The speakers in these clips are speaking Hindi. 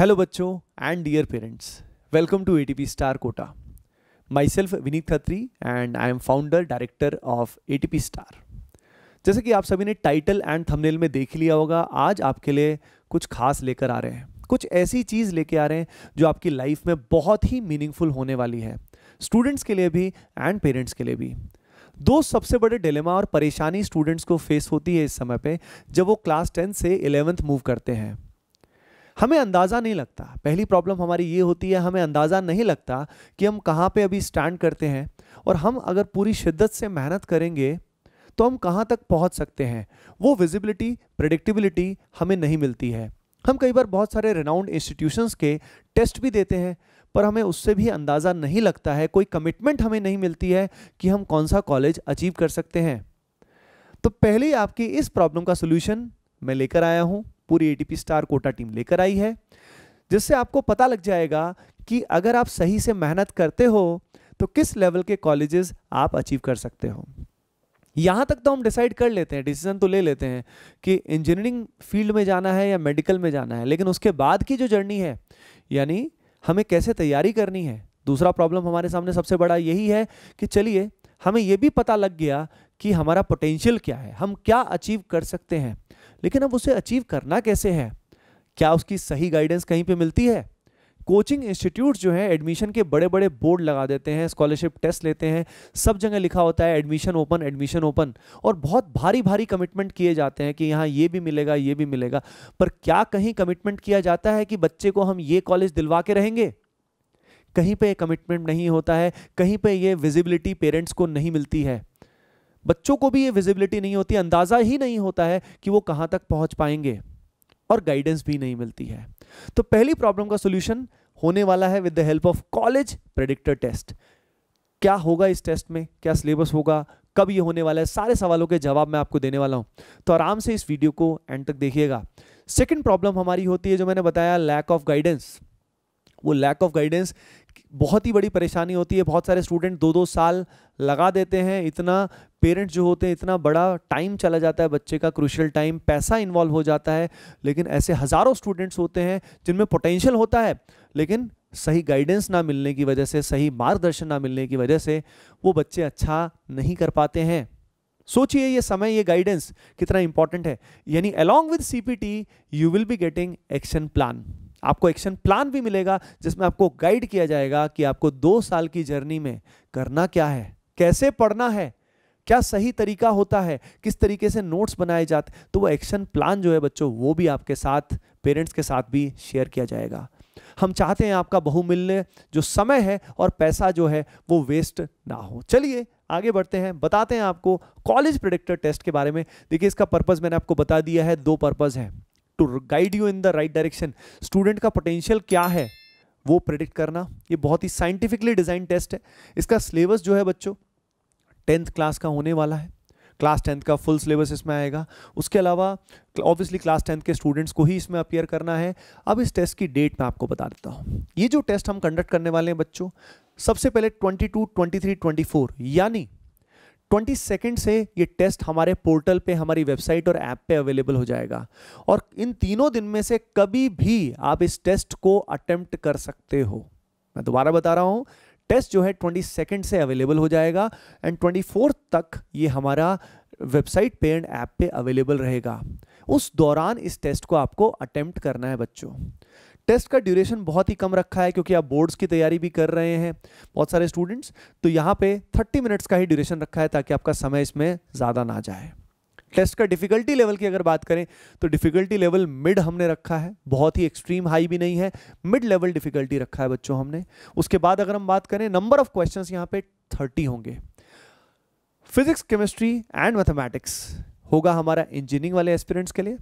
हेलो बच्चों and dear parents welcome to ATP star Kota myself Vineet Khatri and I am founder director of ATP star जैसे कि आप सभी ने टाइटल एंड थंबनेल में देख लिया होगा आज आपके लिए कुछ खास लेकर आ रहे हैं कुछ ऐसी चीज़ लेके आ रहे हैं जो आपकी लाइफ में बहुत ही मीनिंगफुल होने वाली है स्टूडेंट्स के लिए भी एंड पेरेंट्स के लिए भी दो सबसे बड़े डिलेमा और परेशानी स्टूडेंट्स को फेस होती है इस समय पे जब वो क्लास टेंथ से इलेवेंथ मूव करते हैं हमें अंदाज़ा नहीं लगता पहली प्रॉब्लम हमारी ये होती है हमें अंदाज़ा नहीं लगता कि हम कहाँ पे अभी स्टैंड करते हैं और हम अगर पूरी शिद्दत से मेहनत करेंगे तो हम कहाँ तक पहुँच सकते हैं वो विजिबिलिटी प्रडिक्टिबिलिटी हमें नहीं मिलती है हम कई बार बहुत सारे रेनाउंड इंस्टीट्यूशंस के टेस्ट भी देते हैं पर हमें उससे भी अंदाज़ा नहीं लगता है कोई कमिटमेंट हमें नहीं मिलती है कि हम कौन सा कॉलेज अचीव कर सकते हैं तो पहले आपकी इस प्रॉब्लम का सोल्यूशन मैं लेकर आया हूँ पूरी एटीपी स्टार कोटा टीम लेकर आई है जिससे आपको पता लग जाएगा कि अगर आप सही से मेहनत करते हो तो किस लेवल के कॉलेजेस आप अचीव कर सकते हो यहाँ तक तो हम डिसाइड कर लेते हैं डिसीजन तो ले लेते हैं कि इंजीनियरिंग फील्ड में जाना है या मेडिकल में जाना है लेकिन उसके बाद की जो जर्नी है यानी हमें कैसे तैयारी करनी है दूसरा प्रॉब्लम हमारे सामने सबसे बड़ा यही है कि चलिए हमें यह भी पता लग गया कि हमारा पोटेंशियल क्या है हम क्या अचीव कर सकते हैं लेकिन अब उसे अचीव करना कैसे है क्या उसकी सही गाइडेंस कहीं पे मिलती है कोचिंग इंस्टीट्यूट जो है एडमिशन के बड़े बड़े बोर्ड लगा देते हैं स्कॉलरशिप टेस्ट लेते हैं सब जगह लिखा होता है एडमिशन ओपन एडमिशन ओपन और बहुत भारी भारी कमिटमेंट किए जाते हैं कि यहाँ ये भी मिलेगा ये भी मिलेगा पर क्या कहीं कमिटमेंट किया जाता है कि बच्चे को हम ये कॉलेज दिलवा के रहेंगे कहीं पर कमिटमेंट नहीं होता है कहीं पर ये विजिबिलिटी पेरेंट्स को नहीं मिलती है बच्चों को भी ये विजिबिलिटी नहीं होती अंदाज़ा ही नहीं होता है कि वो कहां तक पहुंच पाएंगे और गाइडेंस भी नहीं मिलती है तो पहली प्रॉब्लम का सोल्यूशन होने वाला है with the help of college predictor test क्या होगा इस टेस्ट में क्या सिलेबस होगा कब ये होने वाला है सारे सवालों के जवाब मैं आपको देने वाला हूं तो आराम से इस वीडियो को एंड तक देखिएगा सेकेंड प्रॉब्लम हमारी होती है जो मैंने बताया लैक ऑफ गाइडेंस वो लैक ऑफ गाइडेंस बहुत ही बड़ी परेशानी होती है बहुत सारे स्टूडेंट दो दो साल लगा देते हैं इतना पेरेंट्स जो होते हैं इतना बड़ा टाइम चला जाता है बच्चे का क्रूशियल टाइम पैसा इन्वॉल्व हो जाता है लेकिन ऐसे हज़ारों स्टूडेंट्स होते हैं जिनमें पोटेंशियल होता है लेकिन सही गाइडेंस ना मिलने की वजह से सही मार्गदर्शन ना मिलने की वजह से वो बच्चे अच्छा नहीं कर पाते हैं सोचिए ये समय ये गाइडेंस कितना इंपॉर्टेंट है यानी along with C P T you will be getting action plan आपको एक्शन प्लान भी मिलेगा जिसमें आपको गाइड किया जाएगा कि आपको दो साल की जर्नी में करना क्या है कैसे पढ़ना है क्या सही तरीका होता है किस तरीके से नोट्स बनाए जाते तो वो एक्शन प्लान जो है बच्चों वो भी आपके साथ पेरेंट्स के साथ भी शेयर किया जाएगा हम चाहते हैं आपका बहुमूल्य जो समय है और पैसा जो है वो वेस्ट ना हो चलिए आगे बढ़ते हैं बताते हैं आपको कॉलेज प्रोडिक्टर टेस्ट के बारे में देखिए इसका पर्पज़ मैंने आपको बता दिया है दो पर्पज़ हैं to guide you in the right direction student का पोटेंशियल क्या है वो प्रिडिक्ट करना ये बहुत ही साइंटिफिकली डिज़ाइन टेस्ट है इसका सिलेबस जो है बच्चों टेंथ क्लास का होने वाला है क्लास टेंथ का फुल सिलेबस इसमें आएगा उसके अलावा ऑब्वियसली क्लास टेंथ के स्टूडेंट्स को ही इसमें अपियर करना है अब इस टेस्ट की डेट मैं आपको बता देता हूँ ये जो टेस्ट हम कंडक्ट करने वाले हैं बच्चों सबसे पहले 22, 23, 24 यानी ट्वेंटी सेकेंड से ये टेस्ट हमारे पोर्टल पे हमारी वेबसाइट और ऐप पे अवेलेबल हो जाएगा और इन तीनों दिन में से कभी भी आप इस टेस्ट को अटेम्प्ट कर सकते हो मैं दोबारा बता रहा हूँ टेस्ट जो है ट्वेंटी सेकेंड से अवेलेबल हो जाएगा एंड ट्वेंटी फोर्थ तक ये हमारा वेबसाइट पे एंड ऐप पे अवेलेबल रहेगा उस दौरान इस टेस्ट को आपको अटेम्प्ट करना है बच्चों टेस्ट का ड्यूरेशन बहुत ही कम रखा है क्योंकि आप बोर्ड्स की तैयारी भी कर रहे हैं बहुत सारे स्टूडेंट्स तो यहाँ पे 30 मिनट्स का ही ड्यूरेशन रखा है ताकि आपका समय इसमें ज़्यादा ना जाए टेस्ट का डिफिकल्टी लेवल की अगर बात करें तो डिफिकल्टी लेवल मिड हमने रखा है बहुत ही एक्सट्रीम हाई भी नहीं है मिड लेवल डिफिकल्टी रखा है बच्चों हमने उसके बाद अगर हम बात करें नंबर ऑफ क्वेश्चन यहाँ पे थर्टी होंगे फिजिक्स केमिस्ट्री एंड मैथमेटिक्स होगा हमारा इंजीनियरिंग वाले एस्पिरेंट्स के लिए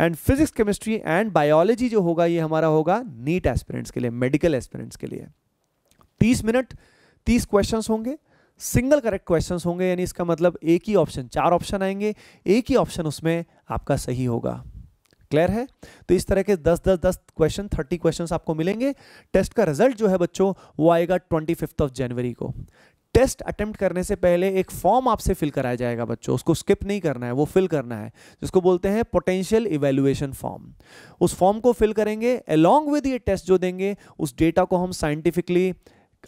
and physics chemistry and biology जो होगा ये हमारा होगा नीट एस्पिरेंट्स के लिए मेडिकल एस्पिरेंट्स के लिए तीस मिनट तीस क्वेश्चंस होंगे सिंगल करेक्ट क्वेश्चंस होंगे यानी इसका मतलब एक ही ऑप्शन चार ऑप्शन आएंगे एक ही ऑप्शन उसमें आपका सही होगा क्लियर है तो इस तरह के 10 10 10 क्वेश्चन 30 क्वेश्चंस आपको मिलेंगे टेस्ट का रिजल्ट जो है बच्चों वो आएगा ट्वेंटी ऑफ जनवरी को टेस्ट अटेम्प्ट करने से पहले एक फॉर्म आपसे फिल कराया जाएगा बच्चों उसको स्किप नहीं करना है वो फिल करना है जिसको बोलते हैं पोटेंशियल इवेल्युएशन फॉर्म उस फॉर्म को फिल करेंगे अलॉन्ग विद ये टेस्ट जो देंगे उस डेटा को हम साइंटिफिकली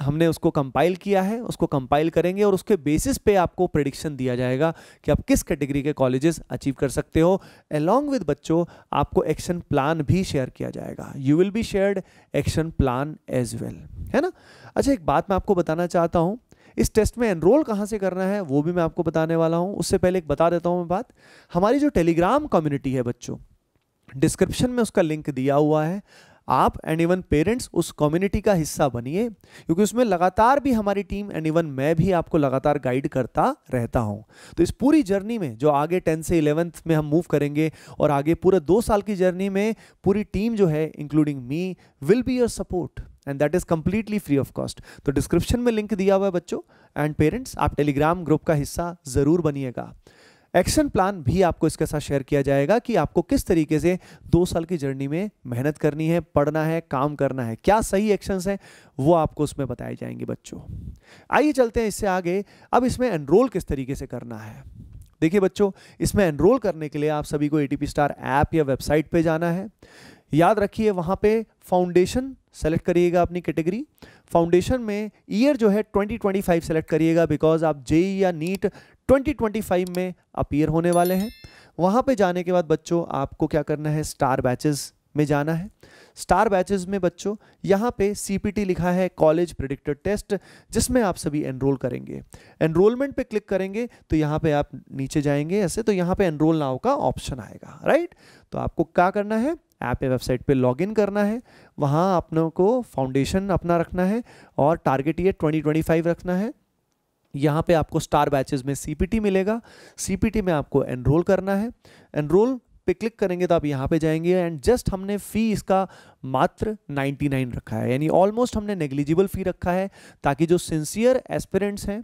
हमने उसको कंपाइल किया है उसको कंपाइल करेंगे और उसके बेसिस पे आपको प्रिडिक्शन दिया जाएगा कि आप किस कैटेगरी के कॉलेजेस अचीव कर सकते हो अलॉन्ग विद बच्चों आपको एक्शन प्लान भी शेयर किया जाएगा you will be shared action plan as well है ना अच्छा एक बात मैं आपको बताना चाहता हूँ इस टेस्ट में एनरोल कहाँ से करना है वो भी मैं आपको बताने वाला हूँ उससे पहले एक बता देता हूँ मैं बात हमारी जो टेलीग्राम कम्युनिटी है बच्चों डिस्क्रिप्शन में उसका लिंक दिया हुआ है आप एंड इवन पेरेंट्स उस कम्युनिटी का हिस्सा बनिए क्योंकि उसमें लगातार भी हमारी टीम एंड इवन मैं भी आपको लगातार गाइड करता रहता हूँ तो इस पूरी जर्नी में जो आगे टेंथ से इलेवेंथ में हम मूव करेंगे और आगे पूरे दो साल की जर्नी में पूरी टीम जो है including me will be your support and that is completely free of cost तो डिस्क्रिप्शन में लिंक दिया हुआ है बच्चों एंड पेरेंट्स आप टेलीग्राम ग्रुप का हिस्सा जरूर बनिएगा एक्शन प्लान भी आपको इसके साथ शेयर किया जाएगा कि आपको किस तरीके से दो साल की जर्नी में मेहनत करनी है पढ़ना है काम करना है क्या सही एक्शंस हैं वो आपको उसमें बताए जाएंगे बच्चों आइए चलते हैं इससे आगे अब इसमें एनरोल किस तरीके से करना है देखिए बच्चों इसमें एनरोल करने के लिए आप सभी को ए स्टार ऐप या वेबसाइट पर जाना है याद रखिए वहाँ पे फाउंडेशन सेलेक्ट करिएगा अपनी कैटेगरी फाउंडेशन में ईयर जो है 2025 सेलेक्ट करिएगा बिकॉज आप जेई e या नीट 2025 में अपीयर होने वाले हैं वहाँ पे जाने के बाद बच्चों आपको क्या करना है स्टार बैचेस में जाना है स्टार बैचेस में बच्चों यहाँ पे सीपीटी लिखा है कॉलेज प्रिडिक्टेड टेस्ट जिसमें आप सभी एनरोल करेंगे एनरोलमेंट पे क्लिक करेंगे तो यहाँ पे आप नीचे जाएंगे ऐसे तो यहाँ पे एनरोल नाव का ऑप्शन आएगा राइट तो आपको क्या करना है ऐप या वेबसाइट पे लॉगिन करना है वहाँ अपनों को फाउंडेशन अपना रखना है और टारगेट ये 2025 रखना है यहाँ पे आपको स्टार बैचेस में सी मिलेगा सी में आपको एनरोल करना है एनरोल पे क्लिक करेंगे तो आप यहाँ पे जाएंगे एंड जस्ट हमने फ़ी इसका मात्र 99 रखा है यानी ऑलमोस्ट हमने नेग्लिजिबल फ़ी रखा है ताकि जो सिंसियर एस्पिरेंट्स हैं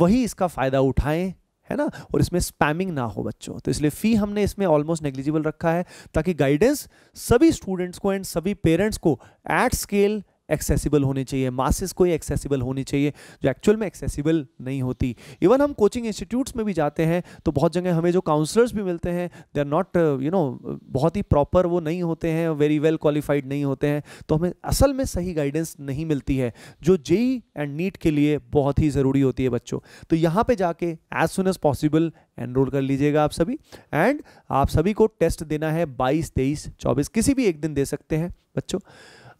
वही इसका फ़ायदा उठाएं है ना और इसमें स्पैमिंग ना हो बच्चों तो इसलिए फी हमने इसमें ऑलमोस्ट नेग्लिजिबल रखा है ताकि गाइडेंस सभी स्टूडेंट्स को एंड सभी पेरेंट्स को एट स्केल एक्सेसिबल होने चाहिए मासेस को ही एक्सेसिबल होनी चाहिए जो एक्चुअल में एक्सेसिबल नहीं होती इवन हम कोचिंग इंस्टीट्यूट्स में भी जाते हैं तो बहुत जगह हमें जो काउंसलर्स भी मिलते हैं they are not you know बहुत ही प्रॉपर वो नहीं होते हैं वेरी वेल क्वालिफाइड नहीं होते हैं तो हमें असल में सही गाइडेंस नहीं मिलती है जो जेई एंड नीट के लिए बहुत ही ज़रूरी होती है बच्चों तो यहाँ पर जाके as soon as possible enroll कर लीजिएगा आप सभी एंड आप सभी को टेस्ट देना है बाईस तेईस चौबीस किसी भी एक दिन दे सकते हैं बच्चों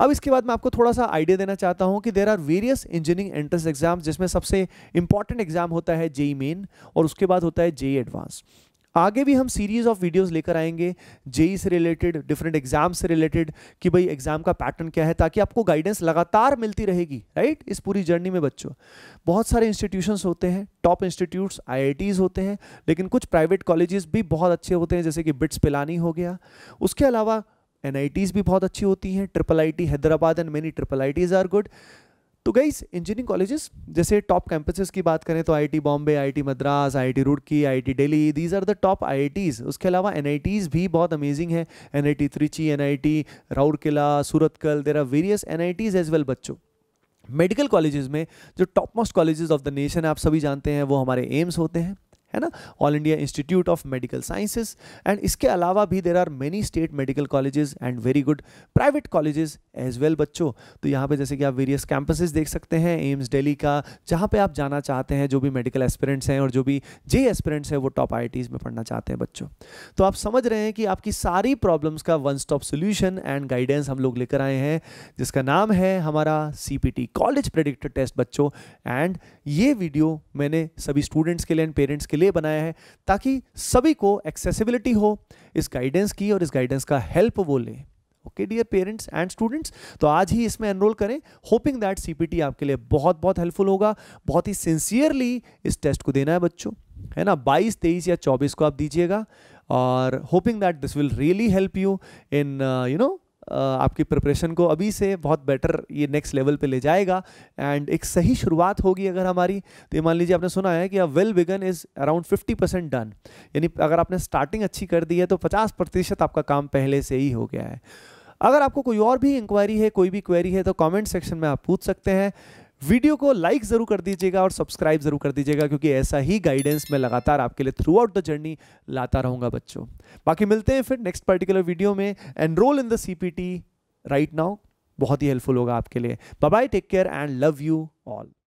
अब इसके बाद मैं आपको थोड़ा सा आइडिया देना चाहता हूं कि there are various engineering entrance exam जिसमें सबसे इंपॉर्टेंट एग्जाम होता है जेई मेन और उसके बाद होता है जेई एडवांस आगे भी हम सीरीज ऑफ वीडियोस लेकर आएंगे जेई से रिलेटेड डिफरेंट एग्जाम से रिलेटेड कि भाई एग्जाम का पैटर्न क्या है ताकि आपको गाइडेंस लगातार मिलती रहेगी राइट इस पूरी जर्नी में बच्चों बहुत सारे इंस्टीट्यूशंस होते हैं टॉप इंस्टीट्यूट्स आईआईटीज होते हैं लेकिन कुछ प्राइवेट कॉलेजेस भी बहुत अच्छे होते हैं जैसे कि बिट्स पिलानी हो गया उसके अलावा एन भी बहुत अच्छी होती हैं triple I Hyderabad and many triple I are good तो गईस इंजीनियरिंग कॉलेजेस जैसे टॉप कैंपसेस की बात करें तो IIT Bombay IIT Madras IIT Roorkee IIT Delhi these are the top IITs उसके अलावा एनआईटीज़ भी बहुत अमेजिंग है NIT Trichy NIT Rourkela Surathkal there are various NITs as well बच्चों मेडिकल कॉलेजेस में जो top most colleges of the nation आप सभी जानते हैं वो हमारे एम्स होते हैं है ना all India institute of medical sciences and इसके अलावा भी there are many state medical colleges and very good private colleges as well बच्चों तो यहाँ पे जैसे कि आप वेरियस कैंपसेस देख सकते हैं एम्स दिल्ली का जहाँ पे आप जाना चाहते हैं जो भी मेडिकल एस्पिरेंट्स हैं और जो भी जे एस्पिरेंट्स हैं वो टॉप आई में पढ़ना चाहते हैं बच्चों तो आप समझ रहे हैं कि आपकी सारी प्रॉब्लम्स का one stop solution and guidance हम लोग लेकर आए हैं जिसका नाम है हमारा सी कॉलेज प्रेडिक्टर टेस्ट बच्चों एंड ये वीडियो मैंने सभी स्टूडेंट्स के लिए एंड पेरेंट्स के लिए बनाया है ताकि सभी को एक्सेसिबिलिटी हो इस गाइडेंस की और इस गाइडेंस का हेल्प वो लें okay dear parents and students तो आज ही इसमें एनरोल करें होपिंग दैट सीपीटी आपके लिए बहुत बहुत हेल्पफुल होगा बहुत ही सिंसियरली इस टेस्ट को देना है बच्चों है ना 22, 23 या 24 को आप दीजिएगा और hoping that this will really help you in you know आपकी प्रिपरेशन को अभी से बहुत बेटर ये नेक्स्ट लेवल पे ले जाएगा एंड एक सही शुरुआत होगी अगर हमारी तो ये मान लीजिए आपने सुना है कि well begun is around fifty percent done यानी अगर आपने स्टार्टिंग अच्छी कर दी है तो पचास प्रतिशत आपका काम पहले से ही हो गया है अगर आपको कोई और भी इंक्वायरी है कोई भी क्वेरी है तो कॉमेंट सेक्शन में आप पूछ सकते हैं वीडियो को लाइक ज़रूर कर दीजिएगा और सब्सक्राइब ज़रूर कर दीजिएगा क्योंकि ऐसा ही गाइडेंस मैं लगातार आपके लिए थ्रू आउट द जर्नी लाता रहूंगा बच्चों बाकी मिलते हैं फिर नेक्स्ट पर्टिकुलर वीडियो में enroll in the CPT right now बहुत ही हेल्पफुल होगा आपके लिए bye take care and love you all